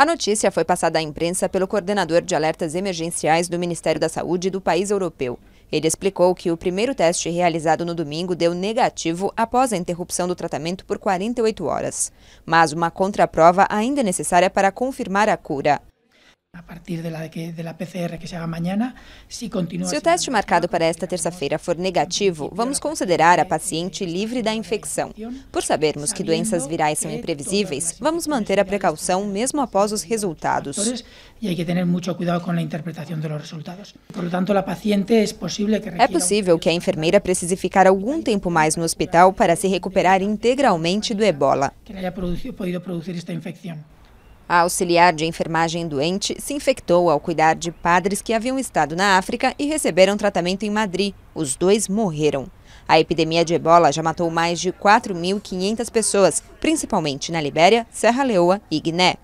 A notícia foi passada à imprensa pelo coordenador de alertas emergenciais do Ministério da Saúde do país europeu. Ele explicou que o primeiro teste realizado no domingo deu negativo após a interrupção do tratamento por 48 horas. Mas uma contraprova ainda é necessária para confirmar a cura. A partir da PCR que se será amanhã, se continua. Se o teste marcado para esta terça-feira for negativo, vamos considerar a paciente livre da infecção. Por sabermos que doenças virais são imprevisíveis, vamos manter a precaução mesmo após os resultados. E hay que ter muito cuidado com a interpretação dos resultados. Por lo tanto, a paciente é possível que É possível que a enfermeira precise ficar algum tempo mais no hospital para se recuperar integralmente do Ebola. Que haya podido produzir esta infecção. A auxiliar de enfermagem doente se infectou ao cuidar de padres que haviam estado na África e receberam tratamento em Madrid. Os dois morreram. A epidemia de ebola já matou mais de 4.500 pessoas, principalmente na Libéria, Serra Leoa e Guiné.